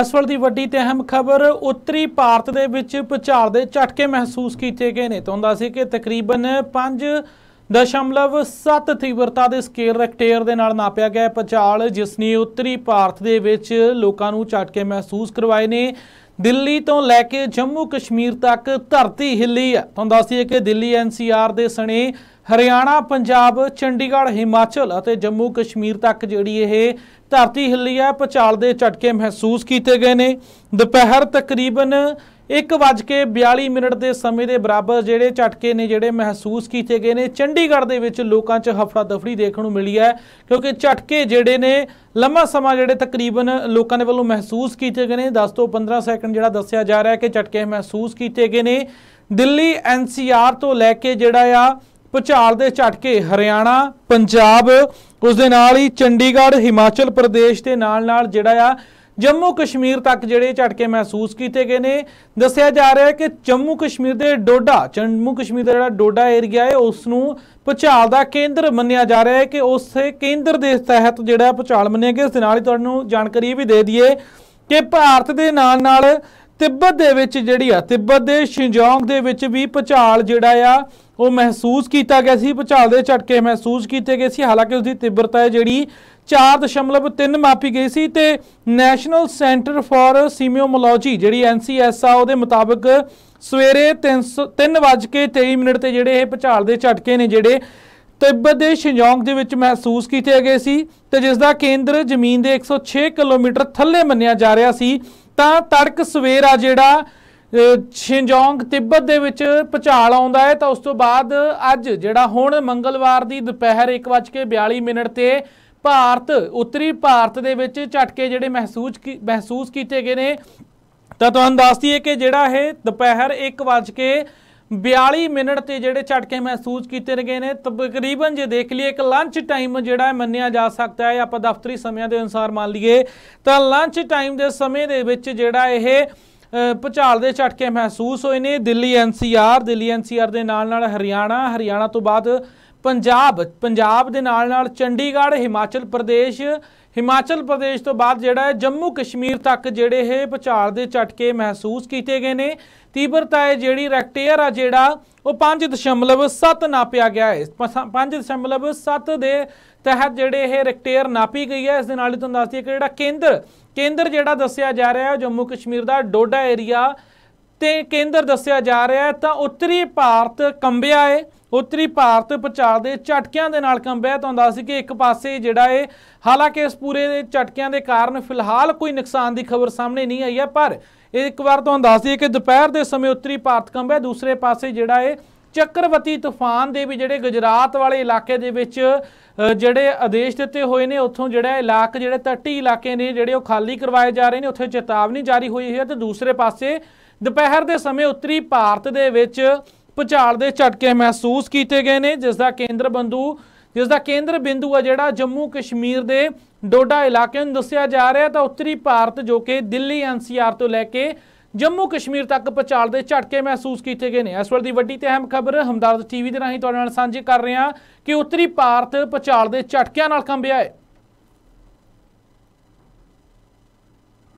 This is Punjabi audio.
ਇਸ ਦੀ ਵੱਡੀ ਤੇ ਅਹਿਮ ਖਬਰ ਉੱਤਰੀ ਭਾਰਤ ਦੇ ਵਿੱਚ ਭੁਚਾਲ ਦੇ ਝਟਕੇ ਮਹਿਸੂਸ ਕੀਤੇ ਗਏ ਨੇ ਤੋਂ ਸੀ ਕਿ ਤਕਰੀਬਨ 5.7 ਤੀਬਰਤਾ ਦੇ ਸਕੇਲ ਰੈਕਟੇਅਰ ਦੇ ਨਾਲ ਨਾਪਿਆ ਗਿਆ ਭੁਚਾਲ ਜਿਸ ਨੇ ਉੱਤਰੀ ਭਾਰਤ ਦੇ ਵਿੱਚ ਲੋਕਾਂ ਨੂੰ ਝਟਕੇ ਮਹਿਸੂਸ ਕਰਵਾਏ ਨੇ ਦਿੱਲੀ ਤੋਂ ਲੈ ਕੇ ਜੰਮੂ ਕਸ਼ਮੀਰ ਤੱਕ ਧਰਤੀ ਹਿੱਲੀ ਹੈ ਤੁਹਾਨੂੰ ਦੱਸਦੀਏ ਕਿ ਦਿੱਲੀ ਐਨਸੀਆਰ ਦੇ ਸਣੇ ਹਰਿਆਣਾ ਪੰਜਾਬ ਚੰਡੀਗੜ੍ਹ ਹਿਮਾਚਲ ਅਤੇ ਜੰਮੂ ਕਸ਼ਮੀਰ ਤੱਕ ਜਿਹੜੀ ਇਹ ਧਰਤੀ ਹਿੱਲੀ ਹੈ ਪਚਾਲ ਦੇ ਝਟਕੇ ਮਹਿਸੂਸ ਕੀਤੇ ਗਏ ਨੇ ਦੁਪਹਿਰ ਤਕਰੀਬਨ 1:42 ਮਿੰਟ ਦੇ ਸਮੇਂ ਦੇ ਬਰਾਬਰ ਜਿਹੜੇ ਝਟਕੇ ਨੇ ਜਿਹੜੇ ਮਹਿਸੂਸ ਕੀਤੇ ਗਏ ਨੇ ਚੰਡੀਗੜ੍ਹ ਦੇ ਵਿੱਚ ਲੋਕਾਂ 'ਚ ਹਫੜਾ ਦਫੜੀ ਦੇਖਣ ਨੂੰ ਮਿਲੀ ਹੈ ਕਿਉਂਕਿ ਝਟਕੇ ਜਿਹੜੇ ਨੇ ਲੰਮਾ ਸਮਾਂ ਜਿਹੜੇ ਤਕਰੀਬਨ ਲੋਕਾਂ ਦੇ ਵੱਲੋਂ ਮਹਿਸੂਸ ਕੀਤੇ ਗਏ ਨੇ 10 ਤੋਂ 15 ਸੈਕਿੰਡ ਜਿਹੜਾ ਦੱਸਿਆ ਜਾ ਰਿਹਾ ਹੈ ਕਿ ਝਟਕੇ ਮਹਿਸੂਸ ਕੀਤੇ ਗਏ ਨੇ ਦਿੱਲੀ ਐਨਸੀਆਰ ਤੋਂ ਲੈ ਕੇ ਜਿਹੜਾ ਆ ਪੁਚਾਲ ਦੇ ਝਟਕੇ ਹਰਿਆਣਾ ਪੰਜਾਬ ਉਸ ਦੇ ਨਾਲ ਹੀ ਚੰਡੀਗੜ੍ਹ ਹਿਮਾਚਲ ਪ੍ਰਦੇਸ਼ ਦੇ ਨਾਲ ਨਾਲ ਜਿਹੜਾ ਆ ਜੰਮੂ ਕਸ਼ਮੀਰ ਤੱਕ ਜਿਹੜੇ ਝਟਕੇ ਮਹਿਸੂਸ ਕੀਤੇ ਗਏ ਨੇ ਦੱਸਿਆ ਜਾ ਰਿਹਾ ਹੈ ਕਿ ਜੰਮੂ ਕਸ਼ਮੀਰ ਦੇ ਡੋਡਾ ਜੰਮੂ ਕਸ਼ਮੀਰ ਦਾ ਜਿਹੜਾ ਡੋਡਾ ਏਰੀਆ ਹੈ ਉਸ ਨੂੰ ਭੁਚਾਲ ਦਾ ਕੇਂਦਰ ਮੰਨਿਆ ਜਾ ਰਿਹਾ ਹੈ ਕਿ ਉਸੇ ਕੇਂਦਰ ਦੇ ਤਹਿਤ ਜਿਹੜਾ ਭੁਚਾਲ ਮੰਨਿਆ ਗਿਆ ਇਸ ਦੇ ਨਾਲ ਹੀ ਤੁਹਾਨੂੰ ਜਾਣਕਾਰੀ ਵੀ ਦੇ ਦਈਏ ਕਿ ਭਾਰਤ ਦੇ ਨਾਲ ਨਾਲ ਤਿੱਬਤ ਦੇ ਵਿੱਚ ਜਿਹੜੀ ਆ ਤਿੱਬਤ ਦੇ ਸ਼ਿੰਜੋਂਗ ਦੇ ਵਿੱਚ ਵੀ ਭੁਚਾਲ ਜਿਹੜਾ ਆ ਉਹ ਮਹਿਸੂਸ ਕੀਤਾ ਗਿਆ ਸੀ ਭੁਚਾਲ ਦੇ ਝਟਕੇ ਮਹਿਸੂਸ ਕੀਤੇ ਗਏ ਸੀ ਹਾਲਾਂਕਿ ਉਸ ਦੀ ਤੀਬਰਤਾ ਜਿਹੜੀ 4.3 ਮਾਪੀ ਗਈ ਸੀ ਤੇ ਨੈਸ਼ਨਲ ਸੈਂਟਰ ਫਾਰ ਸੀਮਿਓਮੋਲੋਜੀ ਜਿਹੜੀ ਐਨਸੀਐਸ ਆ ਉਹਦੇ ਮੁਤਾਬਕ ਸਵੇਰੇ 3:23 ਮਿੰਟ ਤੇ ਜਿਹੜੇ ਇਹ ਭਚਾਲ ਦੇ ਝਟਕੇ ਨੇ ਜਿਹੜੇ ਤਿੱਬਤ ਦੇ ਸ਼ਿੰਜੋਂਗ ਦੇ ਵਿੱਚ ਮਹਿਸੂਸ ਕੀਤੇ ਗਏ ਸੀ ਤੇ ਜਿਸ ਦਾ ਕੇਂਦਰ ਜ਼ਮੀਨ ਦੇ 106 ਕਿਲੋਮੀਟਰ ਥੱਲੇ ਮੰਨਿਆ ਜਾ ਰਿਹਾ ਸੀ ਤਾਂ ਤੜਕ ਸਵੇਰ ਆ ਜਿਹੜਾ ਸ਼ਿੰਜੋਂਗ ਤਿੱਬਤ ਦੇ ਵਿੱਚ ਭਚਾਲ ਆਉਂਦਾ ਹੈ ਤਾਂ ਉਸ ਤੋਂ ਬਾਅਦ ਅੱਜ ਜਿਹੜਾ ਹੁਣ ਮੰਗਲਵਾਰ ਦੀ ਦੁਪਹਿਰ 1:42 ਮਿੰਟ ਤੇ ਭਾਰਤ ਉੱਤਰੀ ਭਾਰਤ ਦੇ ਵਿੱਚ ਝਟਕੇ ਜਿਹੜੇ ਮਹਿਸੂਸ ਮਹਿਸੂਸ ਕੀਤੇ ਗਏ ਨੇ ਤਾਂ ਤੁਹਾਨੂੰ ਦੱਸ ਦਈਏ ਕਿ ਜਿਹੜਾ ਇਹ ਦੁਪਹਿਰ 1 42 ਮਿੰਟ ਤੇ ਜਿਹੜੇ ਝਟਕੇ ਮਹਿਸੂਸ ਕੀਤੇ ਰਗੇ ਨੇ ਤਕਰੀਬਨ ਜੇ ਦੇਖ ਲਈਏ ਇੱਕ ਲੰਚ ਟਾਈਮ ਜਿਹੜਾ ਮੰਨਿਆ ਜਾ ਸਕਦਾ ਹੈ ਆਪਾਂ ਦਫ਼ਤਰੀ ਸਮਿਆਂ ਦੇ ਅਨੁਸਾਰ ਮੰਨ ਲਈਏ ਤਾਂ ਲੰਚ ਟਾਈਮ ਦੇ ਸਮੇਂ ਦੇ ਵਿੱਚ ਜਿਹੜਾ ਇਹ ਭੁਚਾਲ ਦੇ ਝਟਕੇ ਮਹਿਸੂਸ ਹੋਏ ਨੇ ਦਿੱਲੀ ਐਨਸੀਆਰ ਦਿੱਲੀ ਐਨਸੀਆਰ ਦੇ ਨਾਲ ਨਾਲ ਹਰਿਆਣਾ ਹਰਿਆਣਾ ਤੋਂ ਬਾਅਦ ਪੰਜਾਬ ਪੰਜਾਬ ਦੇ ਨਾਲ ਨਾਲ ਚੰਡੀਗੜ੍ਹ ਹਿਮਾਚਲ ਪ੍ਰਦੇਸ਼ ਹਿਮਾਚਲ ਪ੍ਰਦੇਸ਼ ਤੋਂ ਬਾਅਦ ਜਿਹੜਾ ਹੈ ਜੰਮੂ ਕਸ਼ਮੀਰ ਤੱਕ ਜਿਹੜੇ ਇਹ ਪਛਾੜ ਦੇ ਝਟਕੇ ਮਹਿਸੂਸ ਕੀਤੇ ਗਏ ਨੇ ਤੀਬਰਤਾ ਹੈ ਜਿਹੜੀ ਰੈਕਟੇਅਰ ਆ ਜਿਹੜਾ ਉਹ 5.7 ਨਾਪਿਆ ਗਿਆ ਹੈ 5.7 ਦੇ ਤਹਿਤ ਜਿਹੜੇ ਇਹ ਰੈਕਟੇਅਰ ਨਾਪੀ ਗਈ ਹੈ ਇਸ ਦੇ ਨਾਲ ਹੀ ਤੁਹਾਨੂੰ ਦੱਸ ਦਈਏ ਕਿ ਜਿਹੜਾ ਕੇਂਦਰ ਕੇਂਦਰ ਜਿਹੜਾ ਦੱਸਿਆ ਜਾ ਰਿਹਾ ਹੈ ਜੰਮੂ ਕਸ਼ਮੀਰ ਦਾ ਡੋਡਾ ਏਰੀਆ ਤੇ ਕੇਂਦਰ ਦੱਸਿਆ ਜਾ ਰਿਹਾ ਹੈ ਤਾਂ ਉੱਤਰੀ ਭਾਰਤ ਕੰਬਿਆ ਹੈ ਉੱਤਰੀ ਭਾਰਤ ਪ੍ਰਚਾਰ ਦੇ ਝਟਕਿਆਂ ਦੇ ਨਾਲ ਕੰਬਿਆ ਹੁੰਦਾ ਸੀ ਕਿ ਇੱਕ ਪਾਸੇ ਜਿਹੜਾ ਇਹ ਹਾਲਾਂਕਿ ਇਸ ਪੂਰੇ ਝਟਕਿਆਂ ਦੇ ਕਾਰਨ ਫਿਲਹਾਲ ਕੋਈ ਨੁਕਸਾਨ ਦੀ ਖਬਰ ਸਾਹਮਣੇ ਨਹੀਂ ਆਈ ਹੈ ਪਰ ਇੱਕ ਵਾਰ ਤੋਂ ਦੱਸ ਸੀ ਕਿ ਦੁਪਹਿਰ ਦੇ ਸਮੇਂ ਉੱਤਰੀ ਭਾਰਤ ਕੰਬਿਆ ਦੂਸਰੇ ਪਾਸੇ ਜਿਹੜਾ ਇਹ ਚੱਕਰਵਤੀ ਤੂਫਾਨ ਦੇ ਵੀ ਜਿਹੜੇ ਗੁਜਰਾਤ ਵਾਲੇ ਇਲਾਕੇ ਦੇ ਵਿੱਚ ਜਿਹੜੇ ਆਦੇਸ਼ ਦਿੱਤੇ ਹੋਏ ਨੇ ਉੱਥੋਂ ਜਿਹੜਾ ਇਲਾਕ ਜਿਹੜੇ ਤੱਟੀ ਇਲਾਕੇ ਨੇ ਜਿਹੜੇ ਉਹ ਖਾਲੀ ਕਰਵਾਏ ਜਾ ਰਹੇ ਨੇ ਉੱਥੇ ਚੇਤਾਵਨੀ ਜਾਰੀ ਹੋਈ ਹੈ ਤੇ ਦੂਸਰੇ ਪਾਸੇ ਦੁਪਹਿਰ ਦੇ ਸਮੇਂ ਉੱਤਰੀ ਭਾਰਤ ਦੇ ਵਿੱਚ ਭੁਚਾਲ ਦੇ ਝਟਕੇ ਮਹਿਸੂਸ ਕੀਤੇ ਗਏ ਨੇ ਜਿਸ ਦਾ ਕੇਂਦਰ ਬਿੰਦੂ ਜਿਸ ਦਾ ਕੇਂਦਰ ਬਿੰਦੂ ਆ ਜਿਹੜਾ ਜੰਮੂ ਕਸ਼ਮੀਰ ਦੇ ਡੋਡਾ ਇਲਾਕੇ ਨੂੰ ਦੱਸਿਆ ਜਾ ਰਿਹਾ ਤਾਂ ਉੱਤਰੀ ਭਾਰਤ ਜੋ ਕਿ ਦਿੱਲੀ ਐਨਸੀਆਰ ਤੋਂ ਲੈ ਕੇ ਜੰਮੂ ਕਸ਼ਮੀਰ ਤੱਕ ਪਚਾਲ ਦੇ ਝਟਕੇ ਮਹਿਸੂਸ ਕੀਤੇ ਗਏ ਨੇ ਇਸ ਵਾਰ ਦੀ ਵੱਡੀ ਤੇ ਅਹਿਮ ਖਬਰ ਹਮਦਰਦ ਟੀਵੀ ਦੇ ਰਾਹੀਂ ਤੁਹਾਡੇ ਨਾਲ ਸਾਂਝੀ ਕਰ ਰਹੇ ਹਾਂ ਕਿ ਉੱਤਰੀ ਭਾਰਤ ਪਚਾਲ ਦੇ ਝਟਕਿਆਂ ਨਾਲ ਕੰਬਿਆ ਹੈ